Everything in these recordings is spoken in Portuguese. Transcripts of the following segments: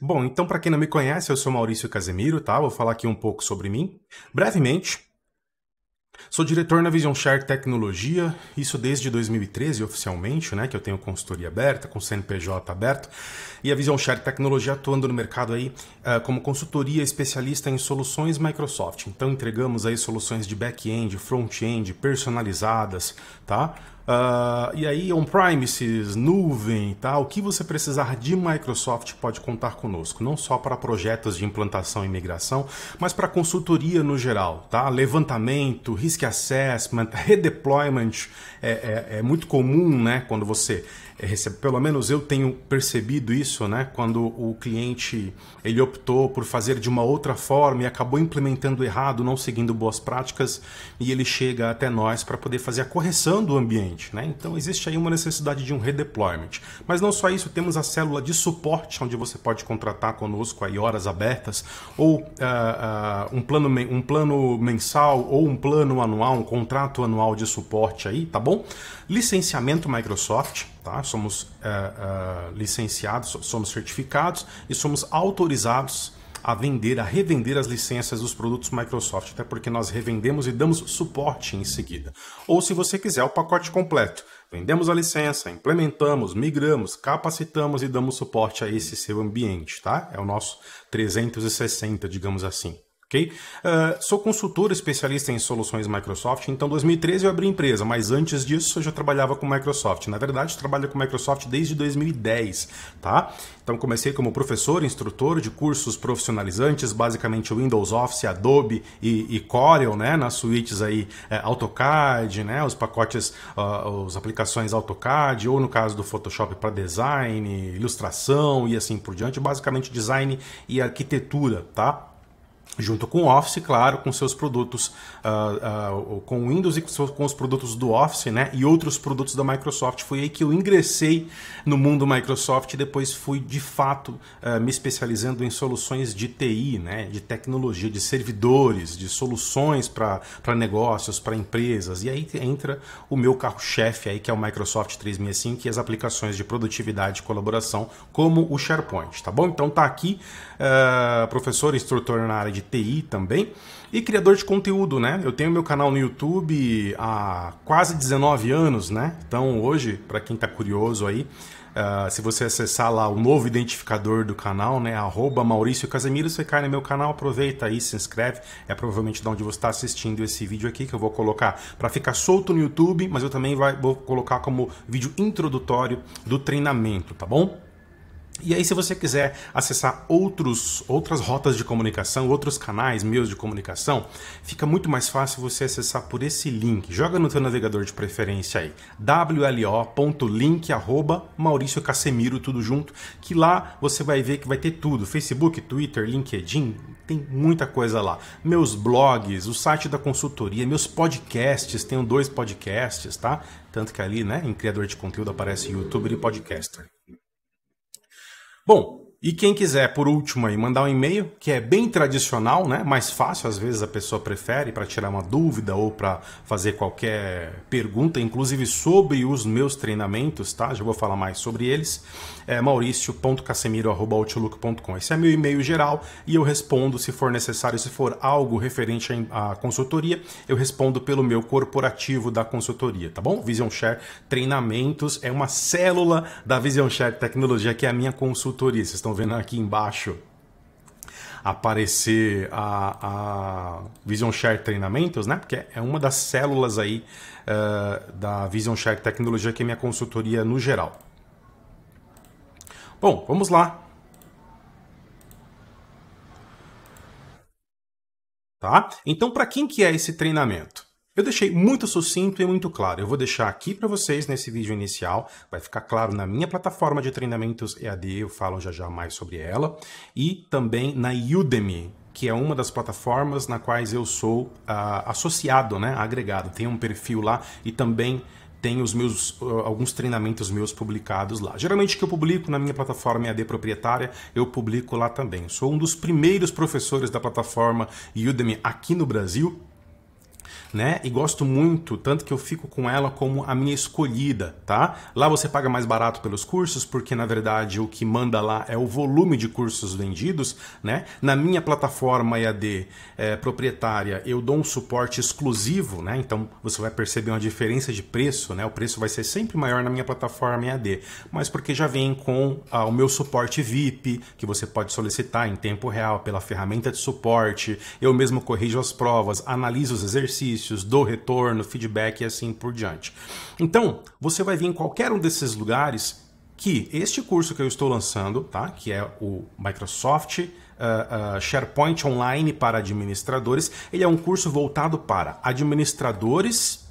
Bom, então para quem não me conhece, eu sou Maurício Casemiro, tá? Vou falar aqui um pouco sobre mim. Brevemente, sou diretor na Vision Share Tecnologia, isso desde 2013 oficialmente, né, que eu tenho consultoria aberta, com CNPJ aberto, e a Vision Share Tecnologia atuando no mercado aí uh, como consultoria especialista em soluções Microsoft. Então entregamos aí soluções de back-end, front-end, personalizadas, tá? Uh, e aí, on-premises, nuvem, tá? o que você precisar de Microsoft pode contar conosco, não só para projetos de implantação e migração, mas para consultoria no geral. Tá? Levantamento, risk assessment, redeployment é, é, é muito comum né? quando você pelo menos eu tenho percebido isso, né? Quando o cliente ele optou por fazer de uma outra forma e acabou implementando errado, não seguindo boas práticas, e ele chega até nós para poder fazer a correção do ambiente, né? Então existe aí uma necessidade de um redeployment. Mas não só isso, temos a célula de suporte onde você pode contratar conosco aí horas abertas ou uh, uh, um plano um plano mensal ou um plano anual, um contrato anual de suporte aí, tá bom? Licenciamento Microsoft, tá? Somos é, é, licenciados, somos certificados e somos autorizados a vender, a revender as licenças dos produtos Microsoft, até porque nós revendemos e damos suporte em seguida. Ou se você quiser o pacote completo, vendemos a licença, implementamos, migramos, capacitamos e damos suporte a esse seu ambiente, tá? É o nosso 360, digamos assim ok? Uh, sou consultor especialista em soluções Microsoft, então 2013 eu abri empresa, mas antes disso eu já trabalhava com Microsoft. Na verdade, trabalho com Microsoft desde 2010, tá? Então comecei como professor, instrutor de cursos profissionalizantes, basicamente Windows Office, Adobe e, e Corel, né? Nas suítes aí é, AutoCAD, né? Os pacotes, uh, ah, as aplicações AutoCAD ou no caso do Photoshop para design, ilustração e assim por diante, basicamente design e arquitetura, tá? junto com o Office, claro, com seus produtos, uh, uh, com o Windows e com os produtos do Office, né, e outros produtos da Microsoft. Foi aí que eu ingressei no mundo Microsoft e depois fui, de fato, uh, me especializando em soluções de TI, né, de tecnologia, de servidores, de soluções para negócios, para empresas. E aí entra o meu carro-chefe aí, que é o Microsoft 365 e as aplicações de produtividade e colaboração, como o SharePoint, tá bom? Então tá aqui, professor, instrutor na área de TI também e criador de conteúdo, né? Eu tenho meu canal no YouTube há quase 19 anos, né? Então hoje, para quem está curioso aí, uh, se você acessar lá o novo identificador do canal, né? Arroba Maurício Casemiro, você cai no meu canal, aproveita aí, se inscreve. É provavelmente de onde você está assistindo esse vídeo aqui, que eu vou colocar para ficar solto no YouTube, mas eu também vai, vou colocar como vídeo introdutório do treinamento, tá bom? E aí, se você quiser acessar outros, outras rotas de comunicação, outros canais meus de comunicação, fica muito mais fácil você acessar por esse link. Joga no teu navegador de preferência aí, wlo.link Maurício Casemiro, tudo junto, que lá você vai ver que vai ter tudo, Facebook, Twitter, LinkedIn, tem muita coisa lá. Meus blogs, o site da consultoria, meus podcasts, tenho dois podcasts, tá? Tanto que ali, né, em criador de conteúdo aparece YouTube e podcaster. Bom, e quem quiser, por último, aí, mandar um e-mail, que é bem tradicional, né? Mais fácil, às vezes a pessoa prefere para tirar uma dúvida ou para fazer qualquer pergunta, inclusive sobre os meus treinamentos, tá? Já vou falar mais sobre eles. É maurício.casemiro.outlook.com. Esse é meu e-mail geral e eu respondo se for necessário, se for algo referente à consultoria, eu respondo pelo meu corporativo da consultoria, tá bom? Vision Share Treinamentos é uma célula da Vision Share Tecnologia, que é a minha consultoria. Vocês estão vendo aqui embaixo aparecer a, a Vision Share Treinamentos, né? Porque é uma das células aí uh, da Vision Share Tecnologia, que é minha consultoria no geral. Bom, vamos lá. Tá? Então, para quem que é esse treinamento? Eu deixei muito sucinto e muito claro. Eu vou deixar aqui para vocês nesse vídeo inicial, vai ficar claro na minha plataforma de treinamentos EAD, eu falo já já mais sobre ela, e também na Udemy, que é uma das plataformas na quais eu sou uh, associado, né, agregado. Tem um perfil lá e também tem os meus ah, alguns treinamentos meus publicados lá. Geralmente que eu publico na minha plataforma EAD proprietária, eu publico lá também. Sou um dos primeiros professores da plataforma Udemy aqui no Brasil né? E gosto muito, tanto que eu fico com ela como a minha escolhida, tá? Lá você paga mais barato pelos cursos, porque na verdade o que manda lá é o volume de cursos vendidos, né? Na minha plataforma EAD é, proprietária, eu dou um suporte exclusivo, né? Então você vai perceber uma diferença de preço, né? O preço vai ser sempre maior na minha plataforma EAD, mas porque já vem com ah, o meu suporte VIP, que você pode solicitar em tempo real pela ferramenta de suporte, eu mesmo corrijo as provas, analiso os exercícios exercícios, do retorno, feedback e assim por diante. Então, você vai vir em qualquer um desses lugares que este curso que eu estou lançando, tá? que é o Microsoft uh, uh, SharePoint Online para administradores, ele é um curso voltado para administradores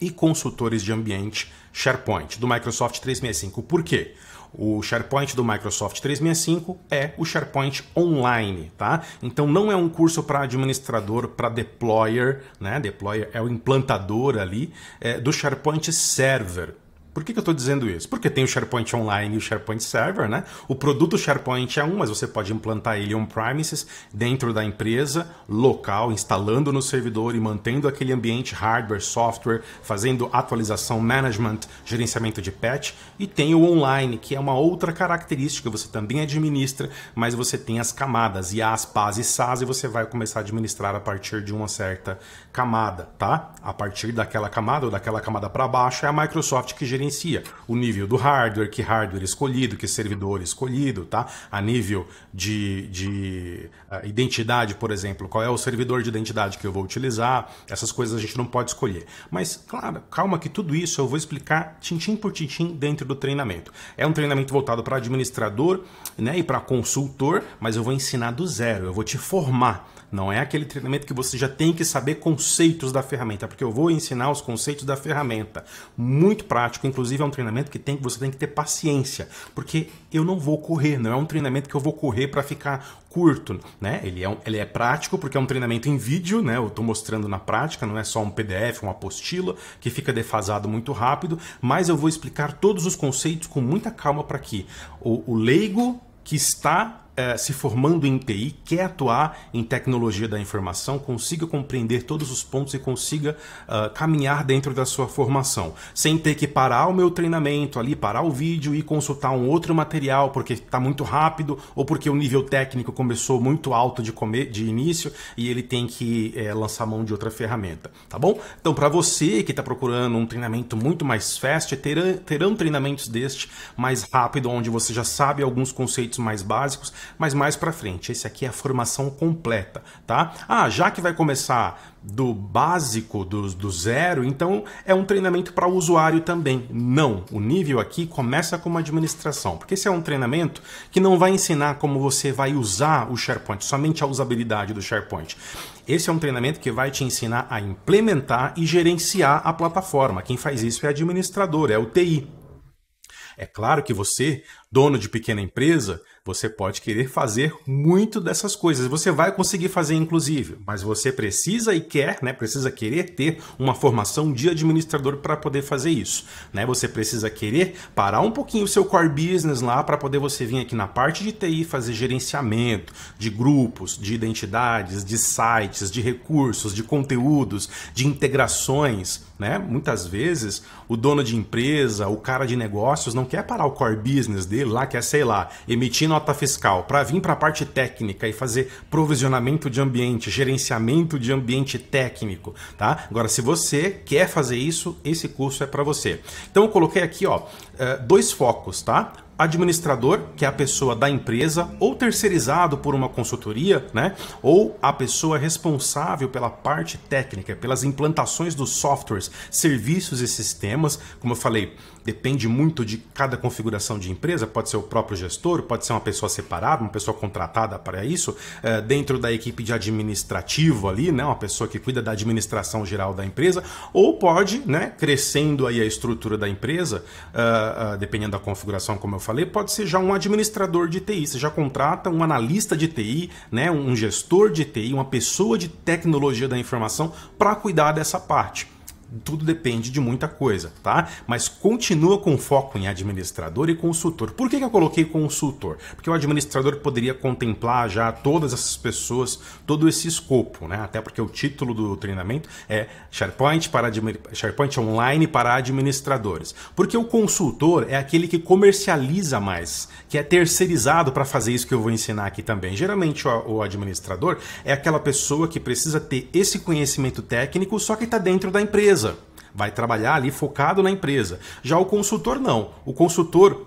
e consultores de ambiente SharePoint do Microsoft 365. Por quê? O SharePoint do Microsoft 365 é o SharePoint Online, tá? Então não é um curso para administrador, para deployer, né? Deployer é o implantador ali é, do SharePoint Server. Por que, que eu estou dizendo isso? Porque tem o SharePoint Online e o SharePoint Server, né? O produto SharePoint é um, mas você pode implantar ele on-premises, dentro da empresa, local, instalando no servidor e mantendo aquele ambiente hardware, software, fazendo atualização, management, gerenciamento de patch. E tem o online, que é uma outra característica, você também administra, mas você tem as camadas, e PaaS e sas e você vai começar a administrar a partir de uma certa camada, tá? A partir daquela camada ou daquela camada para baixo é a Microsoft que gerencia diferencia o nível do hardware, que hardware escolhido, que servidor escolhido, tá? A nível de, de uh, identidade, por exemplo, qual é o servidor de identidade que eu vou utilizar, essas coisas a gente não pode escolher. Mas, claro, calma que tudo isso eu vou explicar tintim por tintim dentro do treinamento. É um treinamento voltado para administrador né, e para consultor, mas eu vou ensinar do zero, eu vou te formar. Não é aquele treinamento que você já tem que saber conceitos da ferramenta, porque eu vou ensinar os conceitos da ferramenta. Muito prático, inclusive é um treinamento que tem, você tem que ter paciência, porque eu não vou correr, não é um treinamento que eu vou correr para ficar curto, né? Ele é, um, ele é prático porque é um treinamento em vídeo, né? Eu estou mostrando na prática, não é só um PDF, uma apostila que fica defasado muito rápido, mas eu vou explicar todos os conceitos com muita calma para que o, o leigo que está é, se formando em TI, quer atuar em tecnologia da informação, consiga compreender todos os pontos e consiga uh, caminhar dentro da sua formação, sem ter que parar o meu treinamento ali, parar o vídeo e consultar um outro material porque está muito rápido ou porque o nível técnico começou muito alto de, comer, de início e ele tem que eh, lançar mão de outra ferramenta, tá bom? Então, para você que está procurando um treinamento muito mais fast, terão, terão treinamentos deste mais rápido, onde você já sabe alguns conceitos mais básicos mas mais para frente. Esse aqui é a formação completa, tá? Ah, já que vai começar do básico, do, do zero, então é um treinamento para o usuário também. Não, o nível aqui começa com uma administração, porque esse é um treinamento que não vai ensinar como você vai usar o SharePoint, somente a usabilidade do SharePoint. Esse é um treinamento que vai te ensinar a implementar e gerenciar a plataforma. Quem faz isso é administrador, é o TI. É claro que você, dono de pequena empresa, você pode querer fazer muito dessas coisas. Você vai conseguir fazer, inclusive, mas você precisa e quer, né? Precisa querer ter uma formação de administrador para poder fazer isso, né? Você precisa querer parar um pouquinho o seu core business lá para poder você vir aqui na parte de TI fazer gerenciamento de grupos, de identidades, de sites, de recursos, de conteúdos, de integrações, né? Muitas vezes o dono de empresa, o cara de negócios não quer parar o core business dele lá, quer sei lá, emitindo nota fiscal para vir para a parte técnica e fazer provisionamento de ambiente, gerenciamento de ambiente técnico, tá? Agora, se você quer fazer isso, esse curso é para você. Então, eu coloquei aqui, ó, é, dois focos, tá? administrador, que é a pessoa da empresa, ou terceirizado por uma consultoria, né? Ou a pessoa responsável pela parte técnica, pelas implantações dos softwares, serviços e sistemas, como eu falei, depende muito de cada configuração de empresa, pode ser o próprio gestor, pode ser uma pessoa separada, uma pessoa contratada para isso, é, dentro da equipe de administrativo ali, né, uma pessoa que cuida da administração geral da empresa, ou pode, né, crescendo aí a estrutura da empresa, é, é, dependendo da configuração, como eu falei, pode ser já um administrador de TI, você já contrata um analista de TI, né, um gestor de TI, uma pessoa de tecnologia da informação para cuidar dessa parte tudo depende de muita coisa, tá? Mas continua com foco em administrador e consultor. Por que, que eu coloquei consultor? Porque o administrador poderia contemplar já todas essas pessoas, todo esse escopo, né? Até porque o título do treinamento é SharePoint, para SharePoint Online para administradores. Porque o consultor é aquele que comercializa mais, que é terceirizado para fazer isso que eu vou ensinar aqui também. Geralmente o administrador é aquela pessoa que precisa ter esse conhecimento técnico, só que está dentro da empresa empresa vai trabalhar ali focado na empresa. Já o consultor não. O consultor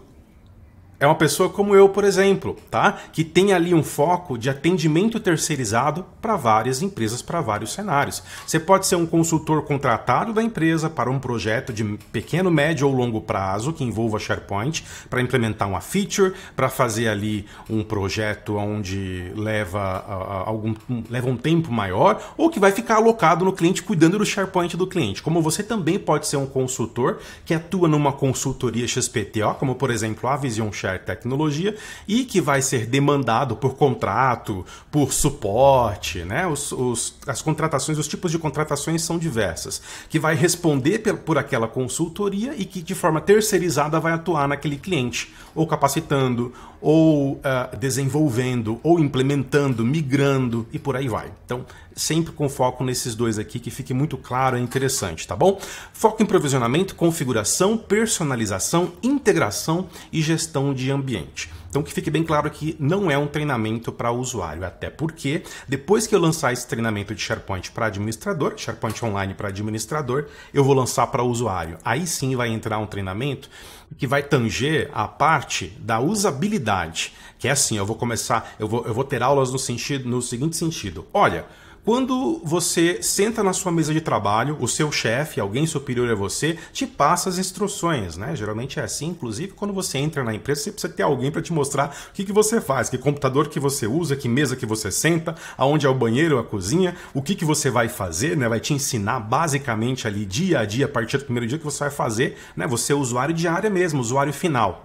é uma pessoa como eu, por exemplo, tá? Que tem ali um foco de atendimento terceirizado para várias empresas, para vários cenários. Você pode ser um consultor contratado da empresa para um projeto de pequeno, médio ou longo prazo que envolva SharePoint para implementar uma feature, para fazer ali um projeto onde leva uh, algum leva um tempo maior ou que vai ficar alocado no cliente cuidando do SharePoint do cliente. Como você também pode ser um consultor que atua numa consultoria XPTO, como por exemplo a Vision SharePoint tecnologia e que vai ser demandado por contrato, por suporte, né? Os, os, as contratações, os tipos de contratações são diversas, que vai responder por, por aquela consultoria e que de forma terceirizada vai atuar naquele cliente, ou capacitando, ou uh, desenvolvendo, ou implementando, migrando e por aí vai. Então, sempre com foco nesses dois aqui, que fique muito claro e interessante, tá bom? Foco em provisionamento, configuração, personalização, integração e gestão de ambiente. Então que fique bem claro que não é um treinamento para usuário, até porque depois que eu lançar esse treinamento de SharePoint para administrador, SharePoint Online para administrador, eu vou lançar para usuário. Aí sim vai entrar um treinamento que vai tanger a parte da usabilidade, que é assim, eu vou começar, eu vou, eu vou ter aulas no sentido no seguinte sentido. Olha, quando você senta na sua mesa de trabalho, o seu chefe, alguém superior a você, te passa as instruções, né? Geralmente é assim, inclusive quando você entra na empresa, você precisa ter alguém para te mostrar o que, que você faz, que computador que você usa, que mesa que você senta, aonde é o banheiro, a cozinha, o que, que você vai fazer, né? Vai te ensinar basicamente ali dia a dia, a partir do primeiro dia que você vai fazer, né? Você é usuário de área mesmo, usuário final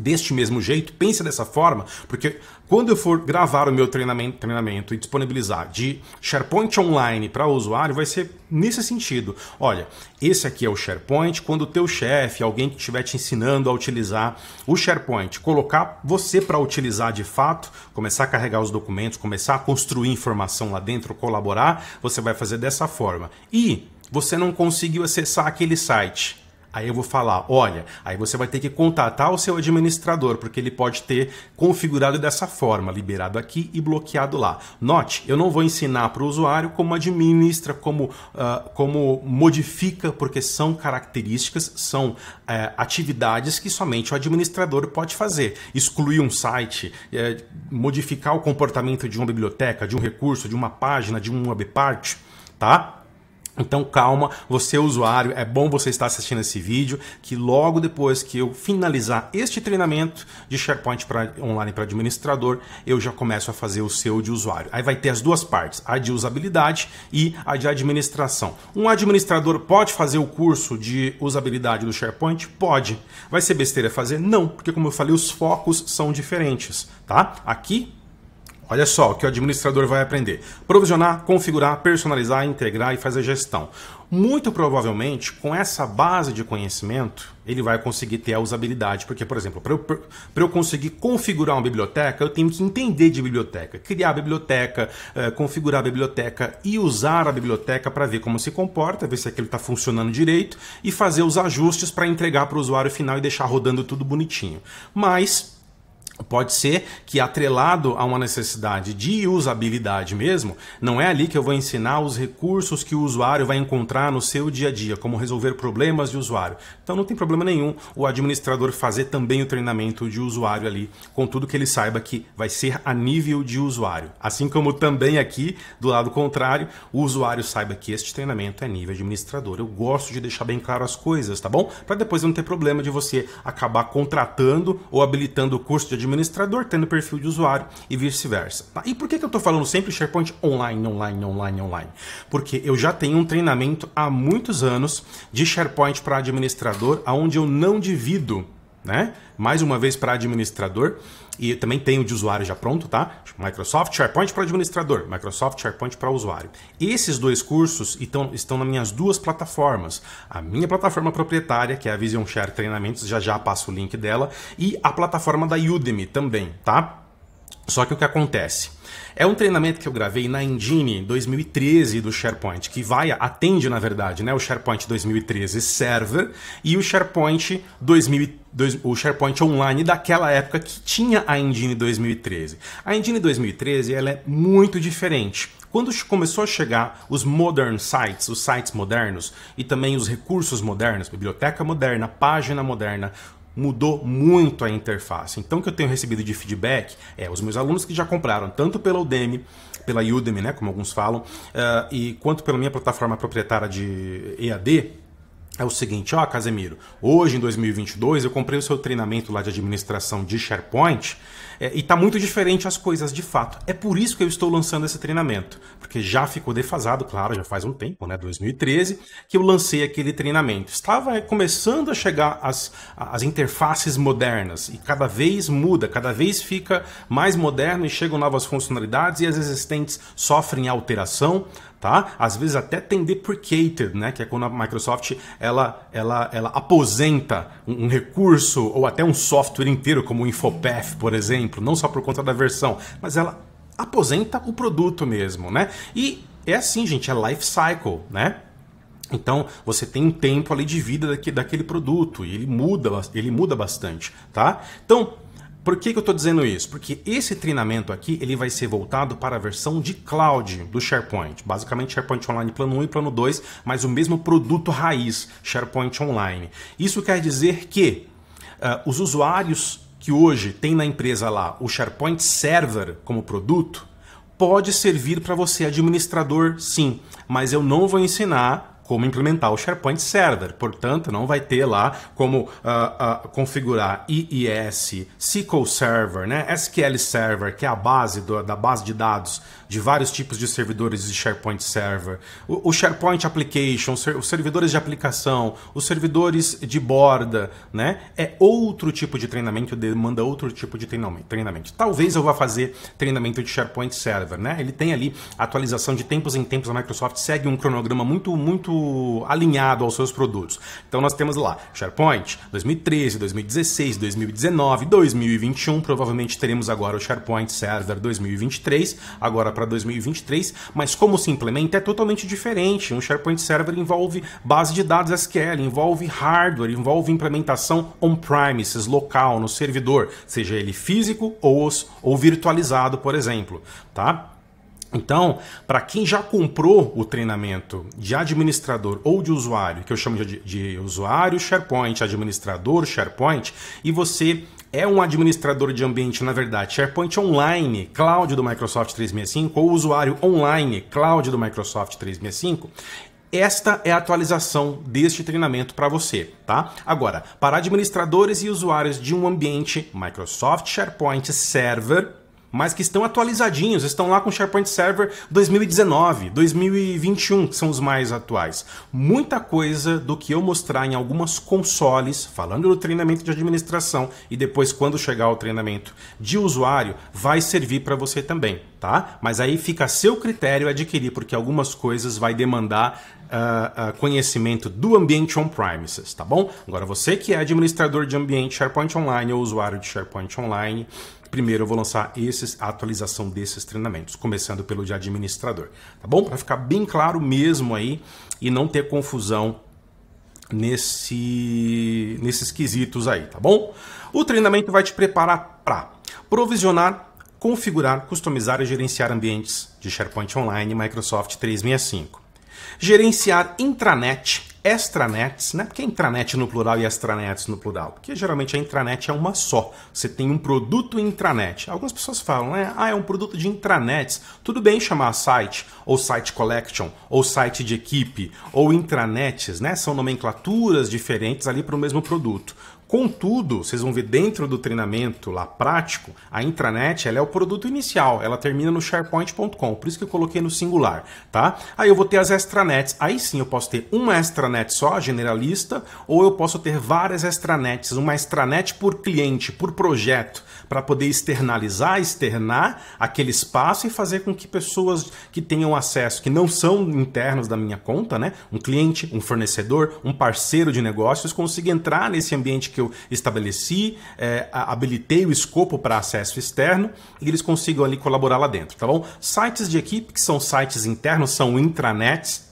deste mesmo jeito, pense dessa forma, porque quando eu for gravar o meu treinamento, treinamento e disponibilizar de SharePoint online para o usuário, vai ser nesse sentido. Olha, esse aqui é o SharePoint, quando o teu chefe, alguém que estiver te ensinando a utilizar o SharePoint, colocar você para utilizar de fato, começar a carregar os documentos, começar a construir informação lá dentro, colaborar, você vai fazer dessa forma. E você não conseguiu acessar aquele site Aí eu vou falar, olha, aí você vai ter que contatar o seu administrador, porque ele pode ter configurado dessa forma, liberado aqui e bloqueado lá. Note, eu não vou ensinar para o usuário como administra, como, uh, como modifica, porque são características, são uh, atividades que somente o administrador pode fazer. Excluir um site, uh, modificar o comportamento de uma biblioteca, de um recurso, de uma página, de um webpart, tá? Então calma, você é usuário, é bom você estar assistindo esse vídeo, que logo depois que eu finalizar este treinamento de SharePoint para online para administrador, eu já começo a fazer o seu de usuário. Aí vai ter as duas partes, a de usabilidade e a de administração. Um administrador pode fazer o curso de usabilidade do SharePoint? Pode. Vai ser besteira fazer? Não, porque como eu falei, os focos são diferentes, tá? Aqui Olha só o que o administrador vai aprender: provisionar, configurar, personalizar, integrar e fazer gestão. Muito provavelmente, com essa base de conhecimento, ele vai conseguir ter a usabilidade. Porque, por exemplo, para eu, eu conseguir configurar uma biblioteca, eu tenho que entender de biblioteca, criar a biblioteca, eh, configurar a biblioteca e usar a biblioteca para ver como se comporta, ver se aquilo está funcionando direito e fazer os ajustes para entregar para o usuário final e deixar rodando tudo bonitinho. Mas Pode ser que atrelado a uma necessidade de usabilidade mesmo, não é ali que eu vou ensinar os recursos que o usuário vai encontrar no seu dia a dia, como resolver problemas de usuário. Então não tem problema nenhum o administrador fazer também o treinamento de usuário ali, contudo que ele saiba que vai ser a nível de usuário. Assim como também aqui, do lado contrário, o usuário saiba que este treinamento é nível administrador. Eu gosto de deixar bem claro as coisas, tá bom? Para depois não ter problema de você acabar contratando ou habilitando o curso de administrador, tendo perfil de usuário e vice-versa. Tá, e por que, que eu estou falando sempre SharePoint online, online, online, online? Porque eu já tenho um treinamento há muitos anos de SharePoint para administrador, onde eu não divido né? Mais uma vez para administrador e também tem o de usuário já pronto, tá? Microsoft SharePoint para administrador, Microsoft SharePoint para usuário. Esses dois cursos estão, estão nas minhas duas plataformas. A minha plataforma proprietária, que é a Vision Share Treinamentos, já já passo o link dela, e a plataforma da Udemy também, tá? Só que o que acontece? É um treinamento que eu gravei na Engine 2013 do SharePoint, que vai atende, na verdade, né, o SharePoint 2013 Server e o SharePoint 2013 o SharePoint Online daquela época que tinha a Engine 2013. A Engine 2013 ela é muito diferente. Quando começou a chegar os modern sites, os sites modernos e também os recursos modernos, biblioteca moderna, página moderna, mudou muito a interface. Então, o que eu tenho recebido de feedback é os meus alunos que já compraram, tanto pela Udemy, pela Udemy, né, como alguns falam, uh, e quanto pela minha plataforma proprietária de EAD, é o seguinte, ó, Casemiro, hoje em 2022 eu comprei o seu treinamento lá de administração de SharePoint é, e tá muito diferente as coisas de fato. É por isso que eu estou lançando esse treinamento, porque já ficou defasado, claro, já faz um tempo, né, 2013, que eu lancei aquele treinamento. Estava começando a chegar as, as interfaces modernas e cada vez muda, cada vez fica mais moderno e chegam novas funcionalidades e as existentes sofrem alteração tá? Às vezes até tem deprecated, né? Que é quando a Microsoft ela, ela, ela aposenta um, um, recurso ou até um software inteiro, como o Infopath, por exemplo, não só por conta da versão, mas ela aposenta o produto mesmo, né? E é assim, gente, é life cycle, né? Então você tem um tempo ali de vida daquele, daquele produto e ele muda, ele muda bastante, tá? Então por que, que eu estou dizendo isso? Porque esse treinamento aqui ele vai ser voltado para a versão de cloud do SharePoint. Basicamente, SharePoint Online Plano 1 e Plano 2, mas o mesmo produto raiz, SharePoint Online. Isso quer dizer que uh, os usuários que hoje tem na empresa lá o SharePoint Server como produto, pode servir para você administrador, sim, mas eu não vou ensinar como implementar o SharePoint Server. Portanto, não vai ter lá como uh, uh, configurar IIS, SQL Server, né? SQL Server, que é a base do, da base de dados de vários tipos de servidores de SharePoint Server, o, o SharePoint Application, os servidores de aplicação, os servidores de borda, né? É outro tipo de treinamento, demanda outro tipo de treinamento. Talvez eu vá fazer treinamento de SharePoint Server, né? Ele tem ali atualização de tempos em tempos, a Microsoft segue um cronograma muito, muito alinhado aos seus produtos. Então nós temos lá SharePoint 2013, 2016, 2019, 2021, provavelmente teremos agora o SharePoint Server 2023, agora para 2023, mas como se implementa é totalmente diferente. Um SharePoint Server envolve base de dados SQL, envolve hardware, envolve implementação on-premises, local, no servidor, seja ele físico ou, ou virtualizado, por exemplo, tá? Então, para quem já comprou o treinamento de administrador ou de usuário, que eu chamo de, de usuário SharePoint, administrador SharePoint, e você é um administrador de ambiente, na verdade, SharePoint Online, Cloud do Microsoft 365, ou usuário online, Cloud do Microsoft 365, esta é a atualização deste treinamento para você, tá? Agora, para administradores e usuários de um ambiente Microsoft SharePoint Server, mas que estão atualizadinhos, estão lá com o SharePoint Server 2019, 2021, que são os mais atuais. Muita coisa do que eu mostrar em algumas consoles, falando do treinamento de administração e depois quando chegar o treinamento de usuário, vai servir para você também, tá? Mas aí fica a seu critério adquirir, porque algumas coisas vai demandar Uh, uh, conhecimento do ambiente on-premises, tá bom? Agora, você que é administrador de ambiente SharePoint Online ou usuário de SharePoint Online, Primeiro eu vou lançar esses, a atualização desses treinamentos, começando pelo de administrador, tá bom? Para ficar bem claro mesmo aí e não ter confusão nesse, nesses quesitos aí, tá bom? O treinamento vai te preparar para provisionar, configurar, customizar e gerenciar ambientes de SharePoint Online e Microsoft 365 gerenciar intranet, extranets, né? Por que é intranet no plural e extranets no plural? Porque geralmente a intranet é uma só. Você tem um produto intranet. Algumas pessoas falam, né? Ah, é um produto de intranets. Tudo bem chamar site, ou site collection, ou site de equipe, ou intranets, né? São nomenclaturas diferentes ali para o mesmo produto. Contudo, vocês vão ver dentro do treinamento lá prático, a intranet ela é o produto inicial, ela termina no SharePoint.com, por isso que eu coloquei no singular, tá? Aí eu vou ter as extranets, aí sim eu posso ter uma extranet só, generalista, ou eu posso ter várias extranets, uma extranet por cliente, por projeto, para poder externalizar, externar aquele espaço e fazer com que pessoas que tenham acesso, que não são internos da minha conta, né? Um cliente, um fornecedor, um parceiro de negócios, consiga entrar nesse ambiente que eu estabeleci, é, habilitei o escopo para acesso externo e eles consigam ali colaborar lá dentro, tá bom? Sites de equipe, que são sites internos, são intranets,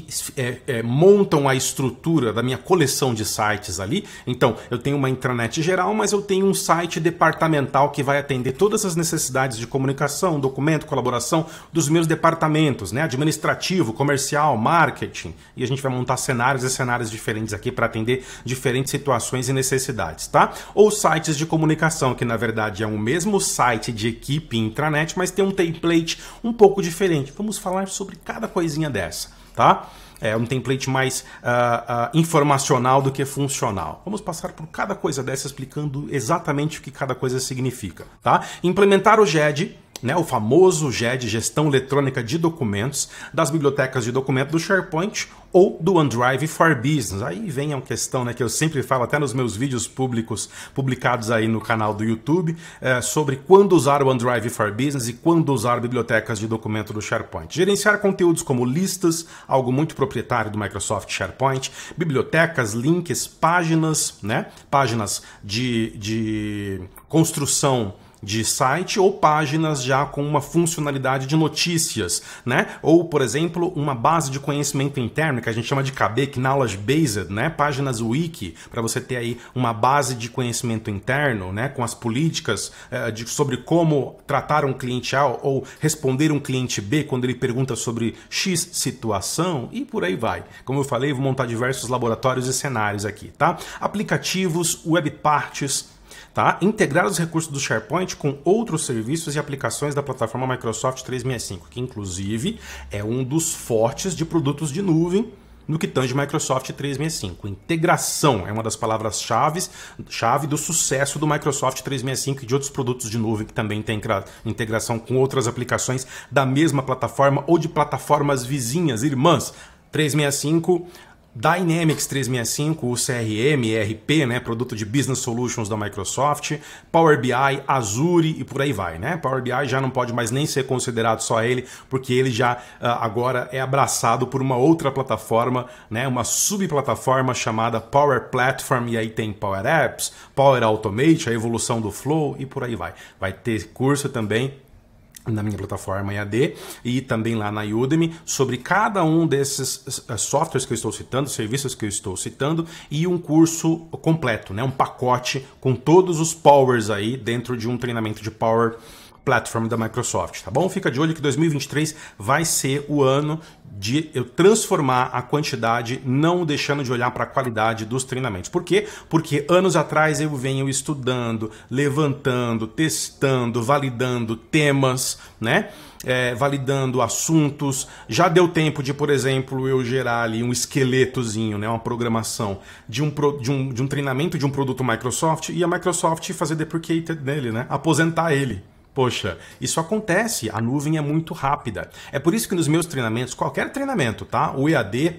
que é, é, montam a estrutura da minha coleção de sites ali. Então, eu tenho uma intranet geral, mas eu tenho um site departamental que vai atender todas as necessidades de comunicação, documento, colaboração dos meus departamentos, né? Administrativo, comercial, marketing. E a gente vai montar cenários e cenários diferentes aqui para atender diferentes situações e necessidades, tá? Ou sites de comunicação, que na verdade é o mesmo site de equipe intranet, mas tem um template um pouco diferente. Vamos falar sobre cada coisinha dessa tá? É um template mais uh, uh, informacional do que funcional. Vamos passar por cada coisa dessa explicando exatamente o que cada coisa significa, tá? Implementar o GED né, o famoso GED, Gestão Eletrônica de Documentos, das bibliotecas de documento do SharePoint ou do OneDrive for Business. Aí vem a questão né, que eu sempre falo até nos meus vídeos públicos publicados aí no canal do YouTube é, sobre quando usar o OneDrive for Business e quando usar bibliotecas de documento do SharePoint. Gerenciar conteúdos como listas, algo muito proprietário do Microsoft SharePoint, bibliotecas, links, páginas, né, páginas de, de construção de site ou páginas já com uma funcionalidade de notícias, né? Ou, por exemplo, uma base de conhecimento interno que a gente chama de KB, Knowledge Based, né? Páginas wiki para você ter aí uma base de conhecimento interno, né? Com as políticas eh, de, sobre como tratar um cliente A ou responder um cliente B quando ele pergunta sobre X situação e por aí vai. Como eu falei, vou montar diversos laboratórios e cenários aqui, tá? Aplicativos, web partes, tá? Integrar os recursos do SharePoint com outros serviços e aplicações da plataforma Microsoft 365, que inclusive é um dos fortes de produtos de nuvem no que tange Microsoft 365. Integração é uma das palavras-chave chave do sucesso do Microsoft 365 e de outros produtos de nuvem que também tem integração com outras aplicações da mesma plataforma ou de plataformas vizinhas, irmãs. 365 Dynamics 365, o CRM, ERP, né, produto de Business Solutions da Microsoft, Power BI, Azure e por aí vai, né? Power BI já não pode mais nem ser considerado só ele, porque ele já ah, agora é abraçado por uma outra plataforma, né, uma subplataforma chamada Power Platform e aí tem Power Apps, Power Automate, a evolução do Flow e por aí vai. Vai ter curso também na minha plataforma EAD e também lá na Udemy sobre cada um desses eh, softwares que eu estou citando, serviços que eu estou citando e um curso completo, né, um pacote com todos os powers aí dentro de um treinamento de power Platform da Microsoft, tá bom? Fica de olho que 2023 vai ser o ano de eu transformar a quantidade, não deixando de olhar para a qualidade dos treinamentos. Por quê? Porque anos atrás eu venho estudando, levantando, testando, validando temas, né? É, validando assuntos. Já deu tempo de, por exemplo, eu gerar ali um esqueletozinho, né, uma programação de um, pro, de um, de um treinamento de um produto Microsoft e a Microsoft fazer deprecated nele, né, aposentar ele. Poxa, isso acontece, a nuvem é muito rápida. É por isso que nos meus treinamentos, qualquer treinamento, tá? O EAD,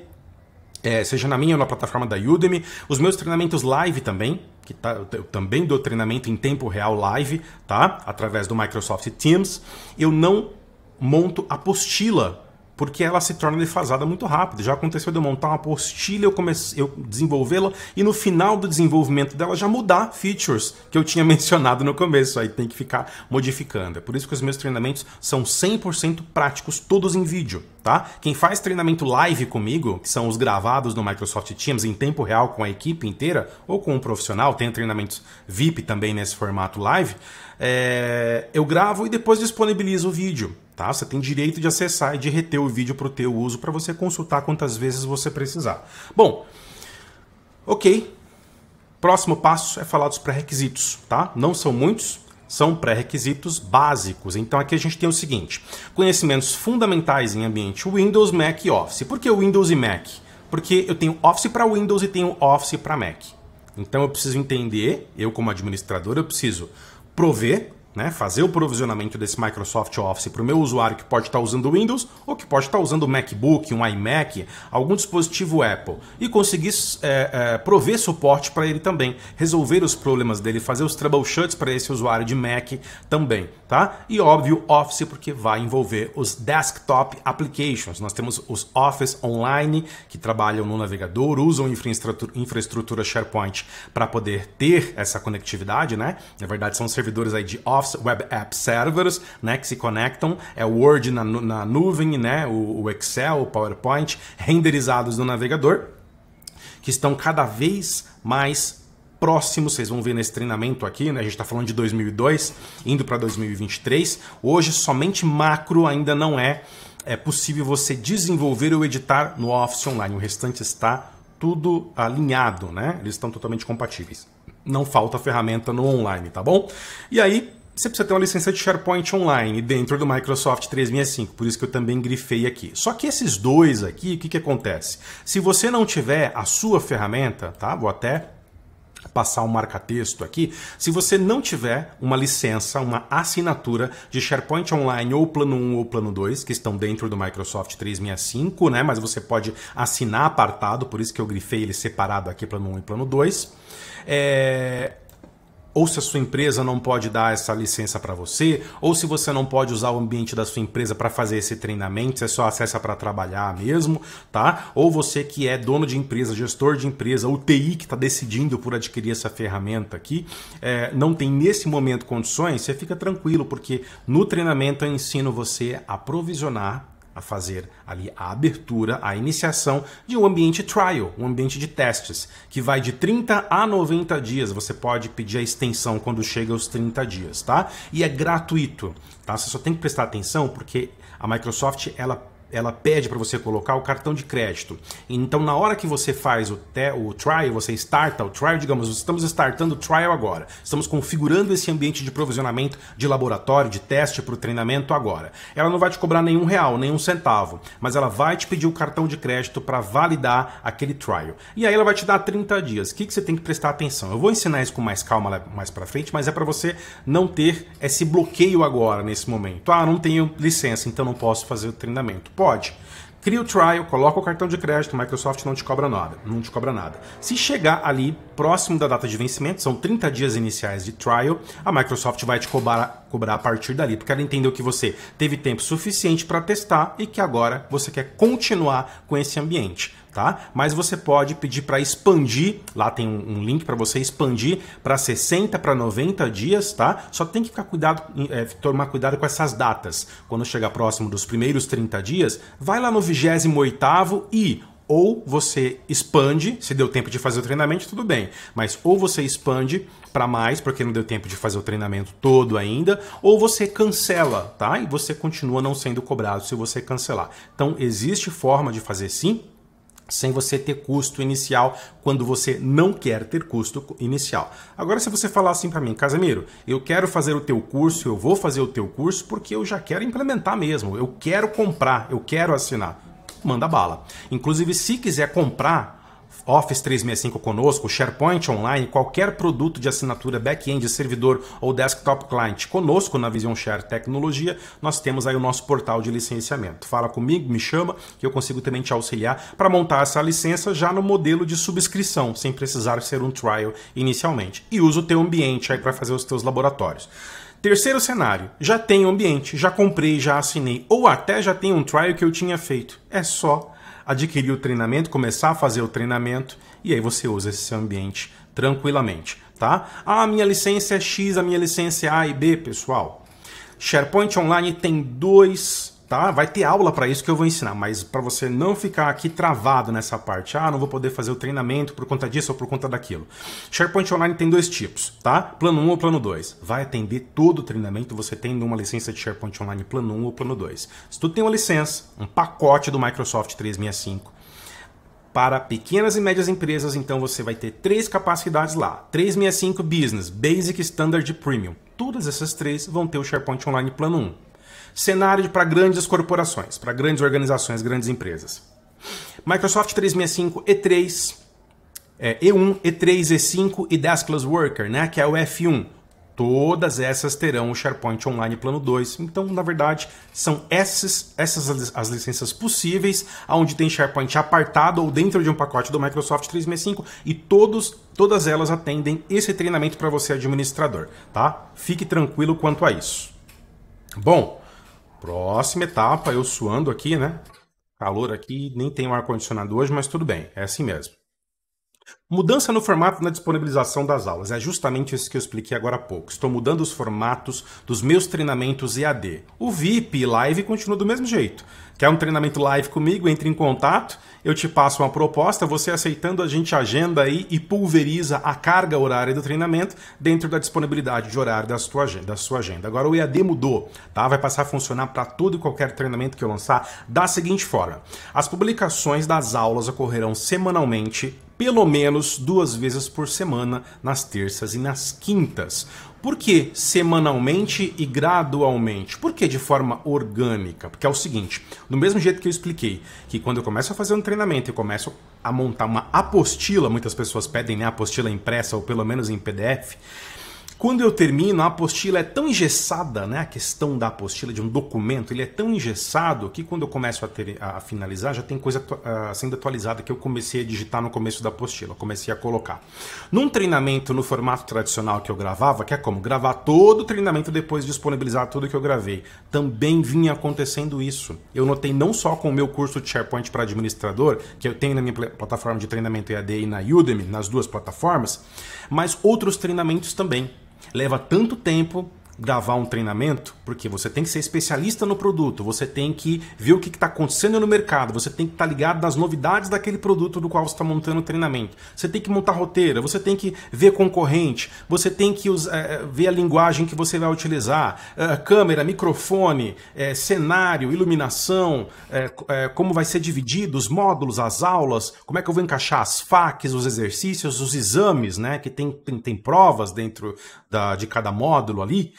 é, seja na minha ou na plataforma da Udemy, os meus treinamentos live também, que tá, eu também dou treinamento em tempo real live, tá? Através do Microsoft Teams, eu não monto apostila porque ela se torna defasada muito rápido. Já aconteceu de eu montar uma apostila, eu, comecei, eu desenvolvê-la e no final do desenvolvimento dela já mudar features que eu tinha mencionado no começo. Aí tem que ficar modificando. É por isso que os meus treinamentos são 100% práticos, todos em vídeo. Tá? Quem faz treinamento live comigo, que são os gravados no Microsoft Teams em tempo real com a equipe inteira ou com um profissional, tem treinamentos VIP também nesse formato live, é... eu gravo e depois disponibilizo o vídeo. Tá? Você tem direito de acessar e de reter o vídeo para o teu uso para você consultar quantas vezes você precisar. Bom, ok. Próximo passo é falar dos pré-requisitos, tá? Não são muitos, são pré-requisitos básicos. Então aqui a gente tem o seguinte: conhecimentos fundamentais em ambiente Windows, Mac e Office. Por que Windows e Mac? Porque eu tenho Office para Windows e tenho Office para Mac. Então eu preciso entender, eu como administrador, eu preciso prover né, fazer o provisionamento desse Microsoft Office para o meu usuário que pode estar tá usando Windows ou que pode estar tá usando o MacBook, um iMac, algum dispositivo Apple e conseguir é, é, prover suporte para ele também, resolver os problemas dele, fazer os troubleshoots para esse usuário de Mac também, tá? E óbvio Office porque vai envolver os desktop applications. Nós temos os Office online que trabalham no navegador, usam infraestrutura, infraestrutura SharePoint para poder ter essa conectividade, né? Na verdade são servidores aí de Office Web App Servers, né, que se conectam, é o Word na, na nuvem, né, o, o Excel, o PowerPoint, renderizados no navegador, que estão cada vez mais próximos. vocês vão ver nesse treinamento aqui, né? A gente está falando de 2002, indo para 2023. Hoje, somente macro ainda não é, é possível você desenvolver ou editar no Office Online. O restante está tudo alinhado, né? Eles estão totalmente compatíveis. Não falta ferramenta no online, tá bom? E aí, você precisa ter uma licença de SharePoint Online dentro do Microsoft 365, por isso que eu também grifei aqui. Só que esses dois aqui, o que, que acontece? Se você não tiver a sua ferramenta, tá? Vou até passar um marca-texto aqui, se você não tiver uma licença, uma assinatura de SharePoint Online ou Plano 1 ou Plano 2, que estão dentro do Microsoft 365, né? Mas você pode assinar apartado, por isso que eu grifei ele separado aqui, Plano 1 e Plano 2. É ou se a sua empresa não pode dar essa licença para você, ou se você não pode usar o ambiente da sua empresa para fazer esse treinamento, você só acessa para trabalhar mesmo, tá? Ou você que é dono de empresa, gestor de empresa, UTI que está decidindo por adquirir essa ferramenta aqui, é, não tem nesse momento condições, você fica tranquilo, porque no treinamento eu ensino você a provisionar a fazer ali a abertura, a iniciação de um ambiente trial, um ambiente de testes, que vai de 30 a 90 dias. Você pode pedir a extensão quando chega aos 30 dias, tá? E é gratuito, tá? Você só tem que prestar atenção porque a Microsoft ela ela pede para você colocar o cartão de crédito. Então, na hora que você faz o, te, o trial, você starta o trial, digamos, estamos startando o trial agora. Estamos configurando esse ambiente de provisionamento de laboratório, de teste para o treinamento agora. Ela não vai te cobrar nenhum real, nenhum centavo, mas ela vai te pedir o cartão de crédito para validar aquele trial. E aí ela vai te dar 30 dias. O que, que você tem que prestar atenção? Eu vou ensinar isso com mais calma mais para frente, mas é para você não ter esse bloqueio agora, nesse momento. Ah, não tenho licença, então não posso fazer o treinamento Pode. Cria o trial, coloca o cartão de crédito, Microsoft não te cobra nada, não te cobra nada. Se chegar ali próximo da data de vencimento, são 30 dias iniciais de trial, a Microsoft vai te cobrar, cobrar a partir dali, porque ela entendeu que você teve tempo suficiente para testar e que agora você quer continuar com esse ambiente tá? Mas você pode pedir para expandir, lá tem um, um link para você expandir para 60 para 90 dias, tá? Só tem que ficar cuidado, é, tomar cuidado com essas datas. Quando chegar próximo dos primeiros 30 dias, vai lá no 28 e ou você expande, se deu tempo de fazer o treinamento, tudo bem, mas ou você expande para mais, porque não deu tempo de fazer o treinamento todo ainda, ou você cancela, tá? E você continua não sendo cobrado se você cancelar. Então, existe forma de fazer sim, sem você ter custo inicial quando você não quer ter custo inicial. Agora se você falar assim para mim, Casemiro, eu quero fazer o teu curso, eu vou fazer o teu curso porque eu já quero implementar mesmo, eu quero comprar, eu quero assinar. Manda bala. Inclusive se quiser comprar, Office 365 conosco, SharePoint Online, qualquer produto de assinatura back-end, servidor ou desktop client conosco na Vision Share Tecnologia, nós temos aí o nosso portal de licenciamento. Fala comigo, me chama, que eu consigo também te auxiliar para montar essa licença já no modelo de subscrição, sem precisar ser um trial inicialmente. E usa o teu ambiente aí para fazer os teus laboratórios. Terceiro cenário, já tem ambiente, já comprei, já assinei, ou até já tem um trial que eu tinha feito. É só adquirir o treinamento, começar a fazer o treinamento e aí você usa esse seu ambiente tranquilamente, tá? Ah, minha licença é X, a minha licença é A e B, pessoal. SharePoint Online tem dois tá? Vai ter aula para isso que eu vou ensinar, mas para você não ficar aqui travado nessa parte, ah, não vou poder fazer o treinamento por conta disso ou por conta daquilo. SharePoint Online tem dois tipos, tá? Plano 1 ou plano 2. Vai atender todo o treinamento você tendo uma licença de SharePoint Online plano 1 ou plano 2. Se tu tem uma licença, um pacote do Microsoft 365, para pequenas e médias empresas, então você vai ter três capacidades lá: 365 Business, Basic, Standard e Premium. Todas essas três vão ter o SharePoint Online Plano 1. Cenário para grandes corporações, para grandes organizações, grandes empresas. Microsoft 365 E3, é, E1, E3, E5 e Deskless Worker, né, que é o F1. Todas essas terão o SharePoint Online Plano 2. Então, na verdade, são essas, essas as licenças possíveis, onde tem SharePoint apartado ou dentro de um pacote do Microsoft 365, e todos, todas elas atendem esse treinamento para você, administrador. tá? Fique tranquilo quanto a isso. Bom, Próxima etapa, eu suando aqui, né? Calor aqui, nem tem ar-condicionado hoje, mas tudo bem, é assim mesmo. Mudança no formato na disponibilização das aulas. É justamente isso que eu expliquei agora há pouco. Estou mudando os formatos dos meus treinamentos EAD. O VIP Live continua do mesmo jeito. Quer um treinamento live comigo? Entre em contato, eu te passo uma proposta, você aceitando, a gente agenda aí e pulveriza a carga horária do treinamento dentro da disponibilidade de horário da sua agenda. Da sua agenda. Agora o EAD mudou, tá? Vai passar a funcionar para todo e qualquer treinamento que eu lançar da seguinte forma: as publicações das aulas ocorrerão semanalmente pelo menos duas vezes por semana, nas terças e nas quintas. Por que semanalmente e gradualmente? Por que de forma orgânica? Porque é o seguinte, do mesmo jeito que eu expliquei, que quando eu começo a fazer um treinamento, eu começo a montar uma apostila, muitas pessoas pedem né, apostila impressa ou pelo menos em PDF, quando eu termino, a apostila é tão engessada, né? A questão da apostila, de um documento, ele é tão engessado que quando eu começo a, ter, a finalizar, já tem coisa uh, sendo atualizada que eu comecei a digitar no começo da apostila, comecei a colocar. Num treinamento no formato tradicional que eu gravava, que é como gravar todo o treinamento depois disponibilizar tudo que eu gravei, também vinha acontecendo isso. Eu notei não só com o meu curso de SharePoint para administrador, que eu tenho na minha plataforma de treinamento EAD e na Udemy, nas duas plataformas, mas outros treinamentos também. Leva tanto tempo gravar um treinamento porque você tem que ser especialista no produto, você tem que ver o que está acontecendo no mercado, você tem que estar tá ligado nas novidades daquele produto do qual você está montando o treinamento. Você tem que montar roteira, você tem que ver concorrente, você tem que usar, eh, eh, ver a linguagem que você vai utilizar, eh, câmera, microfone, cenário, iluminação, como vai ser dividido, os módulos, as aulas, como é que eu vou encaixar as facs, os exercícios, os exames, né? Que tem, tem, tem provas dentro da, de cada módulo ali.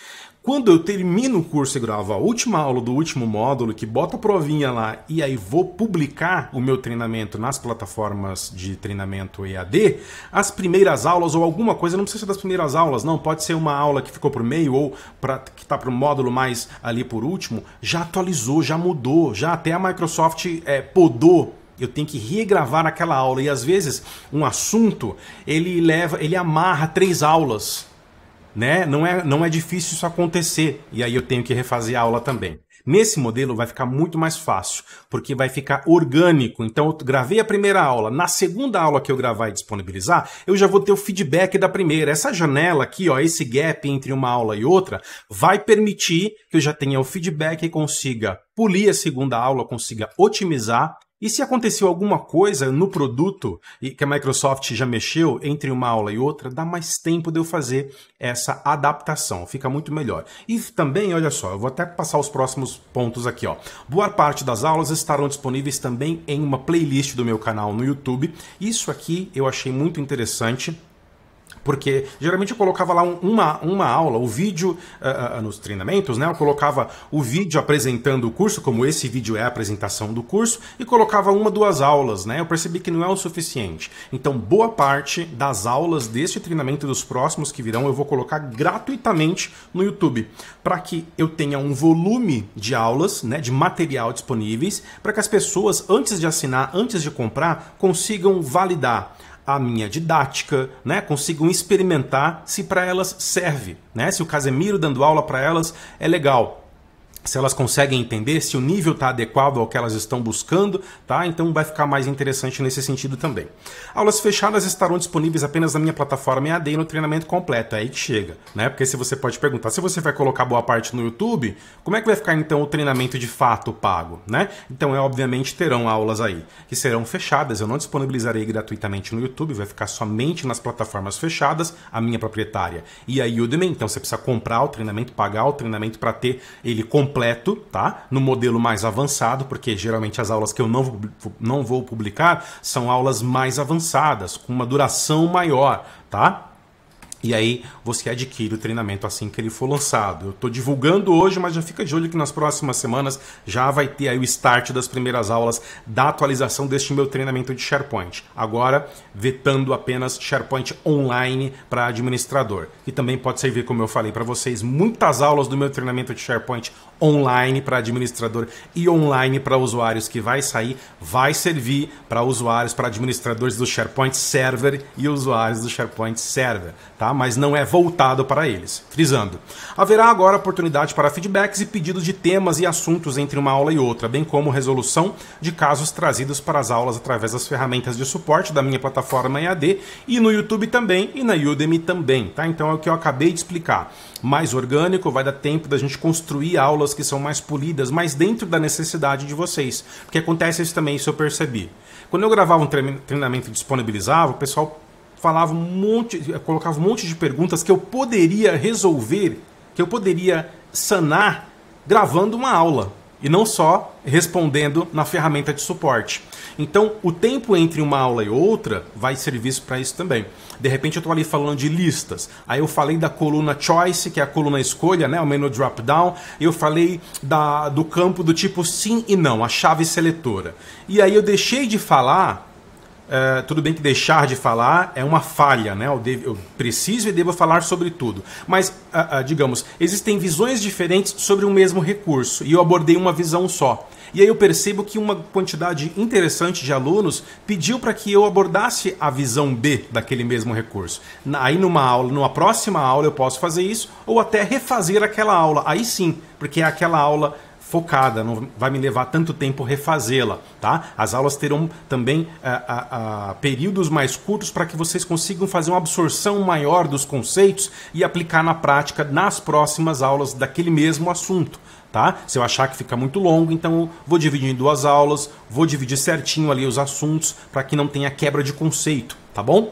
Quando eu termino o curso e gravo a última aula do último módulo, que bota a provinha lá e aí vou publicar o meu treinamento nas plataformas de treinamento EAD, as primeiras aulas ou alguma coisa, não precisa ser das primeiras aulas, não, pode ser uma aula que ficou por meio ou pra, que está para o módulo mais ali por último, já atualizou, já mudou, já até a Microsoft é, podou eu tenho que regravar aquela aula e às vezes um assunto ele leva, ele amarra três aulas né? Não é, não é difícil isso acontecer. E aí eu tenho que refazer a aula também. Nesse modelo vai ficar muito mais fácil, porque vai ficar orgânico. Então eu gravei a primeira aula, na segunda aula que eu gravar e disponibilizar, eu já vou ter o feedback da primeira. Essa janela aqui, ó, esse gap entre uma aula e outra, vai permitir que eu já tenha o feedback e consiga polir a segunda aula, consiga otimizar e se aconteceu alguma coisa no produto que a Microsoft já mexeu entre uma aula e outra, dá mais tempo de eu fazer essa adaptação, fica muito melhor. E também, olha só, eu vou até passar os próximos pontos aqui, ó. Boa parte das aulas estarão disponíveis também em uma playlist do meu canal no YouTube. Isso aqui eu achei muito interessante porque geralmente eu colocava lá um, uma, uma aula, o vídeo uh, uh, nos treinamentos, né? Eu colocava o vídeo apresentando o curso, como esse vídeo é a apresentação do curso, e colocava uma, duas aulas, né? Eu percebi que não é o suficiente. Então, boa parte das aulas deste treinamento e dos próximos que virão, eu vou colocar gratuitamente no YouTube, para que eu tenha um volume de aulas, né, de material disponíveis, para que as pessoas, antes de assinar, antes de comprar, consigam validar a minha didática, né? Consigam experimentar se para elas serve, né? Se o Casemiro dando aula para elas é legal, se elas conseguem entender, se o nível está adequado ao que elas estão buscando, tá? Então vai ficar mais interessante nesse sentido também. Aulas fechadas estarão disponíveis apenas na minha plataforma EAD e no treinamento completo, é aí que chega, né? Porque se você pode perguntar, se você vai colocar boa parte no YouTube, como é que vai ficar então o treinamento de fato pago, né? Então é obviamente terão aulas aí que serão fechadas, eu não disponibilizarei gratuitamente no YouTube, vai ficar somente nas plataformas fechadas, a minha proprietária e a Udemy, então você precisa comprar o treinamento, pagar o treinamento para ter ele completo completo, tá? No modelo mais avançado, porque geralmente as aulas que eu não vou, não vou publicar são aulas mais avançadas, com uma duração maior, tá? E aí você adquire o treinamento assim que ele for lançado. Eu estou divulgando hoje, mas já fica de olho que nas próximas semanas já vai ter aí o start das primeiras aulas da atualização deste meu treinamento de SharePoint. Agora vetando apenas SharePoint online para administrador, E também pode servir, como eu falei para vocês, muitas aulas do meu treinamento de SharePoint online para administrador e online para usuários que vai sair, vai servir para usuários, para administradores do SharePoint Server e usuários do SharePoint Server, tá? mas não é voltado para eles. Frisando, haverá agora oportunidade para feedbacks e pedidos de temas e assuntos entre uma aula e outra, bem como resolução de casos trazidos para as aulas através das ferramentas de suporte da minha plataforma EAD e no YouTube também e na Udemy também, tá? Então é o que eu acabei de explicar. Mais orgânico, vai dar tempo da gente construir aulas que são mais polidas, mais dentro da necessidade de vocês, porque acontece isso também, isso eu percebi. Quando eu gravava um treinamento e disponibilizava, o pessoal falava um monte, colocava um monte de perguntas que eu poderia resolver, que eu poderia sanar gravando uma aula e não só respondendo na ferramenta de suporte. Então, o tempo entre uma aula e outra vai servir para isso também. De repente, eu estou ali falando de listas. Aí eu falei da coluna choice, que é a coluna escolha, né, o menu drop down. Eu falei da, do campo do tipo sim e não, a chave seletora. E aí eu deixei de falar é, tudo bem que deixar de falar é uma falha, né? Eu, devo, eu preciso e devo falar sobre tudo. Mas, uh, uh, digamos, existem visões diferentes sobre o um mesmo recurso e eu abordei uma visão só. E aí eu percebo que uma quantidade interessante de alunos pediu para que eu abordasse a visão B daquele mesmo recurso. Na, aí numa aula, numa próxima aula eu posso fazer isso ou até refazer aquela aula. Aí sim, porque é aquela aula focada, não vai me levar tanto tempo refazê-la, tá? As aulas terão também a, eh, a, a períodos mais curtos para que vocês consigam fazer uma absorção maior dos conceitos e aplicar na prática nas próximas aulas daquele mesmo assunto. Tá? Se eu achar que fica muito longo, então vou dividir em duas aulas, vou dividir certinho ali os assuntos para que não tenha quebra de conceito, tá bom?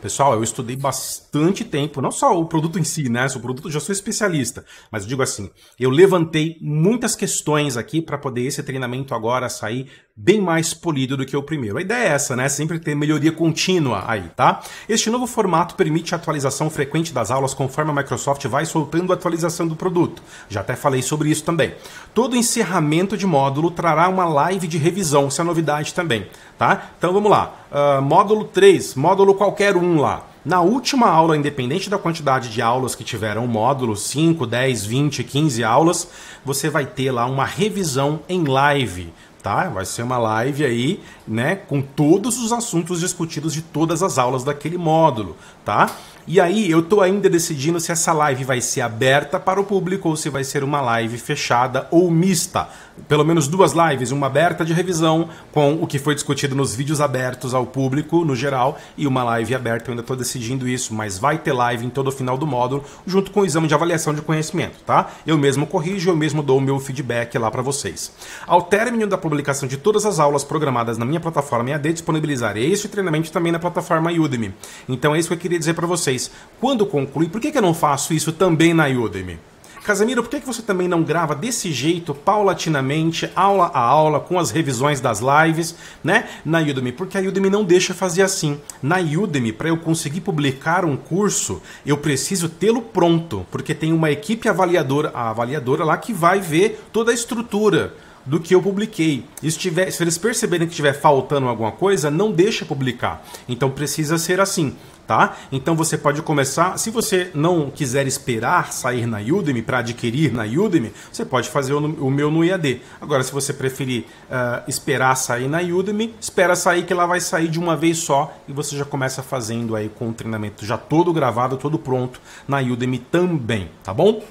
Pessoal, eu estudei bastante tempo, não só o produto em si, né? O produto já sou especialista, mas eu digo assim, eu levantei muitas questões aqui para poder esse treinamento agora sair bem mais polido do que o primeiro. A ideia é essa, né? Sempre ter melhoria contínua aí, tá? Este novo formato permite a atualização frequente das aulas conforme a Microsoft vai soltando a atualização do produto. Já até falei sobre isso também. Todo encerramento de módulo trará uma live de revisão, isso é novidade também tá? Então vamos lá. Uh, módulo 3, módulo qualquer um lá. Na última aula, independente da quantidade de aulas que tiveram, módulo 5, 10, 20, 15 aulas, você vai ter lá uma revisão em live, tá? Vai ser uma live aí né, com todos os assuntos discutidos de todas as aulas daquele módulo, tá? E aí eu tô ainda decidindo se essa live vai ser aberta para o público ou se vai ser uma live fechada ou mista. Pelo menos duas lives, uma aberta de revisão com o que foi discutido nos vídeos abertos ao público no geral e uma live aberta. Eu ainda tô decidindo isso, mas vai ter live em todo o final do módulo junto com o exame de avaliação de conhecimento, tá? Eu mesmo corrijo, eu mesmo dou o meu feedback lá para vocês. Ao término da publicação de todas as aulas programadas na minha minha plataforma EAD, disponibilizar este treinamento também na plataforma Udemy. Então é isso que eu queria dizer para vocês. Quando concluir, por que, que eu não faço isso também na Udemy? Casemiro, por que você também não grava desse jeito, paulatinamente, aula a aula, com as revisões das lives, né? Na Udemy? Porque a Udemy não deixa fazer assim. Na Udemy, para eu conseguir publicar um curso, eu preciso tê-lo pronto, porque tem uma equipe avaliadora, a avaliadora lá que vai ver toda a estrutura do que eu publiquei. E se, tiver, se eles perceberem que estiver faltando alguma coisa, não deixa publicar. Então precisa ser assim. Tá? Então você pode começar, se você não quiser esperar sair na Udemy para adquirir na Udemy, você pode fazer o, o, meu no IAD. Agora, se você preferir uh, esperar sair na Udemy, espera sair que ela vai sair de uma vez só e você já começa fazendo aí com o treinamento já todo gravado, todo pronto na Udemy também, tá bom?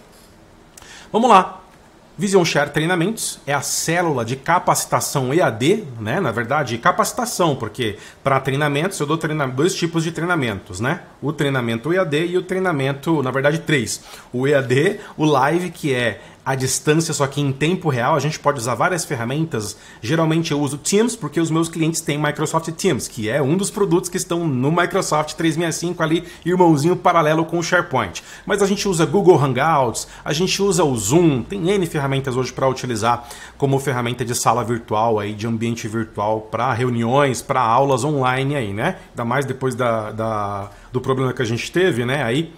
Vamos lá, Vision Share Treinamentos é a célula de capacitação EAD, né? Na verdade, capacitação, porque para treinamentos eu dou treina dois tipos de treinamentos, né? O treinamento EAD e o treinamento, na verdade, três. O EAD, o live, que é à distância, só que em tempo real, a gente pode usar várias ferramentas. Geralmente eu uso Teams porque os meus clientes têm Microsoft Teams, que é um dos produtos que estão no Microsoft 365 ali, irmãozinho paralelo com o SharePoint. Mas a gente usa Google Hangouts, a gente usa o Zoom, tem N ferramentas hoje para utilizar como ferramenta de sala virtual aí, de ambiente virtual para reuniões, para aulas online aí, né? Ainda mais depois da, da, do problema que a gente teve, né? Aí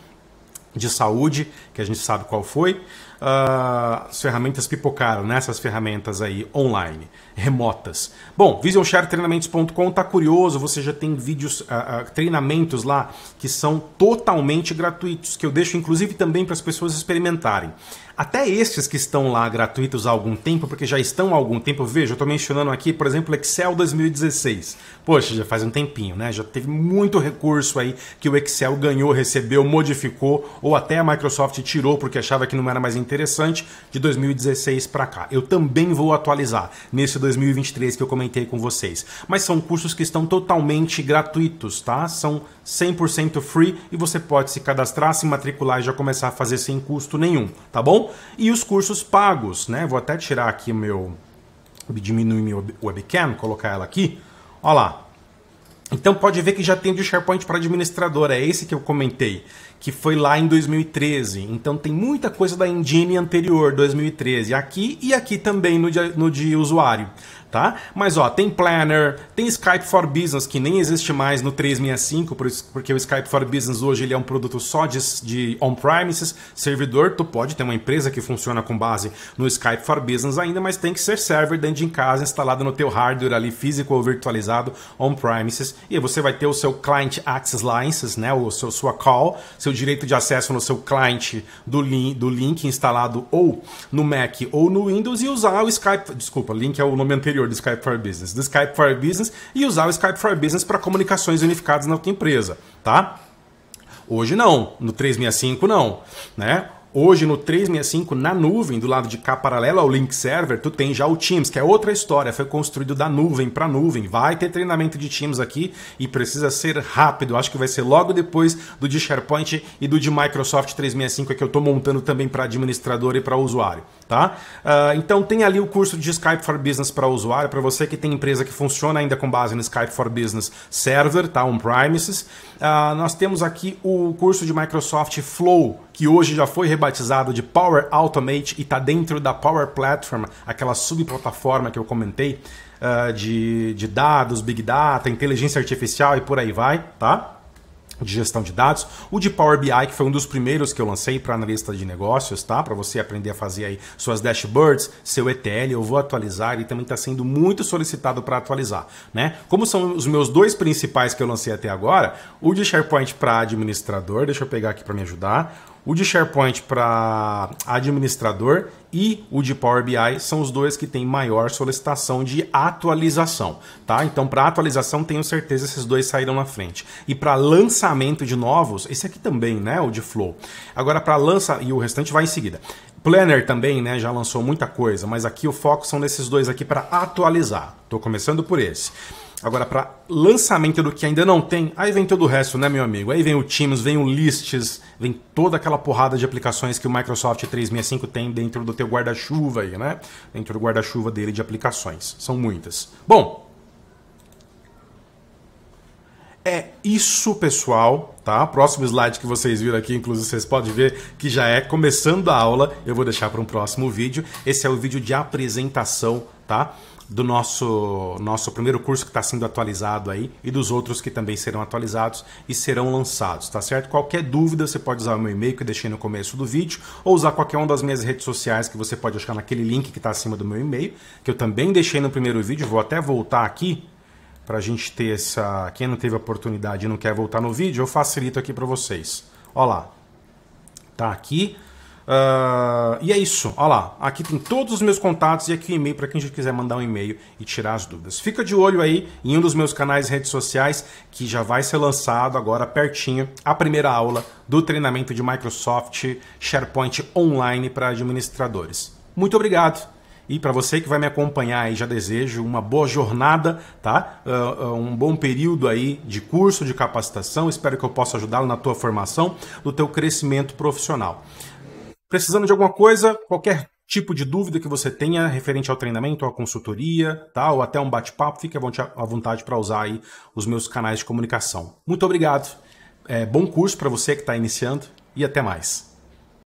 de saúde, que a gente sabe qual foi. Ah, as ferramentas pipocaram, né? ferramentas aí online, remotas. Bom, visionsharetreinamentos.com treinamentoscom tá curioso, você já tem vídeos, uh, uh, treinamentos lá que são totalmente gratuitos, que eu deixo inclusive também para as pessoas experimentarem. Até estes que estão lá gratuitos há algum tempo, porque já estão há algum tempo, veja, eu estou mencionando aqui, por exemplo, Excel 2016. Poxa, já faz um tempinho, né? Já teve muito recurso aí que o Excel ganhou, recebeu, modificou, ou até a Microsoft tirou porque achava que não era mais interessante, de 2016 para cá. Eu também vou atualizar nesse 2023 que eu comentei com vocês. Mas são cursos que estão totalmente gratuitos, tá? São 100% free e você pode se cadastrar, se matricular e já começar a fazer sem custo nenhum, tá bom? e os cursos pagos, né? Vou até tirar aqui o meu diminuir meu webcam, colocar ela aqui. Olha lá. Então pode ver que já tem de SharePoint para administrador, é esse que eu comentei que foi lá em 2013. Então tem muita coisa da engine anterior, 2013, aqui e aqui também no de, no de usuário. Tá? Mas ó, tem Planner, tem Skype for Business, que nem existe mais no 365, porque o Skype for Business hoje ele é um produto só de, de on-premises, servidor, tu pode ter uma empresa que funciona com base no Skype for Business ainda, mas tem que ser server dentro de casa, instalado no teu hardware ali, físico ou virtualizado, on-premises, e você vai ter o seu Client Access License, né, o seu, sua call, seu direito de acesso no seu cliente do, link, do link instalado ou no Mac ou no Windows e usar o Skype. Desculpa, link é o nome anterior do Skype for Business. Do Skype for Business e usar o Skype for Business para comunicações unificadas na tua empresa, tá? Hoje não, no 365 não, né? Hoje no 365, na nuvem, do lado de cá paralelo ao Link Server, tu tem já o Teams, que é outra história, foi construído da nuvem para nuvem. Vai ter treinamento de Teams aqui e precisa ser rápido. Acho que vai ser logo depois do de SharePoint e do de Microsoft 365, é que eu estou montando também para administrador e para usuário, tá? Uh, então tem ali o curso de Skype for Business para usuário, para você que tem empresa que funciona ainda com base no Skype for Business Server, tá? On-premises. Uh, ah, nós temos aqui o curso de Microsoft Flow, que hoje já foi rebatizado de Power Automate e está dentro da Power Platform, aquela subplataforma que eu comentei uh, de, de dados, Big Data, inteligência artificial e por aí vai, tá? de gestão de dados, o de Power BI, que foi um dos primeiros que eu lancei para analista de negócios, tá? Para você aprender a fazer aí suas dashboards, seu ETL, eu vou atualizar e também está sendo muito solicitado para atualizar, né? Como são os meus dois principais que eu lancei até agora, o de SharePoint para administrador, deixa eu pegar aqui para me ajudar, o de SharePoint para administrador e o de Power BI são os dois que têm maior solicitação de atualização, tá? Então, para atualização, tenho certeza que esses dois saíram na frente. E para lançamento de novos, esse aqui também, né, o de Flow. Agora para lança e o restante vai em seguida. Planner também, né, já lançou muita coisa, mas aqui o foco são nesses dois aqui para atualizar. Tô começando por esse. Agora, para lançamento do que ainda não tem, aí vem todo o resto, né, meu amigo? Aí vem o Teams, vem o Lists, vem toda aquela porrada de aplicações que o Microsoft 365 tem dentro do teu guarda-chuva aí, né? Dentro do guarda-chuva dele de aplicações. São muitas. Bom, é isso, pessoal, tá? Próximo slide que vocês viram aqui, inclusive vocês podem ver que já é começando a aula. Eu vou deixar para um próximo vídeo. Esse é o vídeo de apresentação tá? Do nosso, nosso primeiro curso que está sendo atualizado aí e dos outros que também serão atualizados e serão lançados, tá certo? Qualquer dúvida você pode usar o meu e-mail que eu deixei no começo do vídeo ou usar qualquer uma das minhas redes sociais que você pode achar naquele link que está acima do meu e-mail, que eu também deixei no primeiro vídeo, vou até voltar aqui para a gente ter essa. Quem não teve a oportunidade e não quer voltar no vídeo, eu facilito aqui para vocês. Olha lá, tá aqui Uh, e é isso, olha lá. Aqui tem todos os meus contatos e aqui o e-mail para quem já quiser mandar um e-mail e tirar as dúvidas. Fica de olho aí em um dos meus canais e redes sociais que já vai ser lançado agora pertinho a primeira aula do treinamento de Microsoft SharePoint Online para administradores. Muito obrigado! E para você que vai me acompanhar aí, já desejo uma boa jornada, tá? Uh, um bom período aí de curso, de capacitação. Espero que eu possa ajudá-lo na tua formação, no teu crescimento profissional. Precisando de alguma coisa, qualquer tipo de dúvida que você tenha referente ao treinamento, à consultoria, tá? ou até um bate-papo, fique à vontade para usar aí os meus canais de comunicação. Muito obrigado, é, bom curso para você que está iniciando e até mais.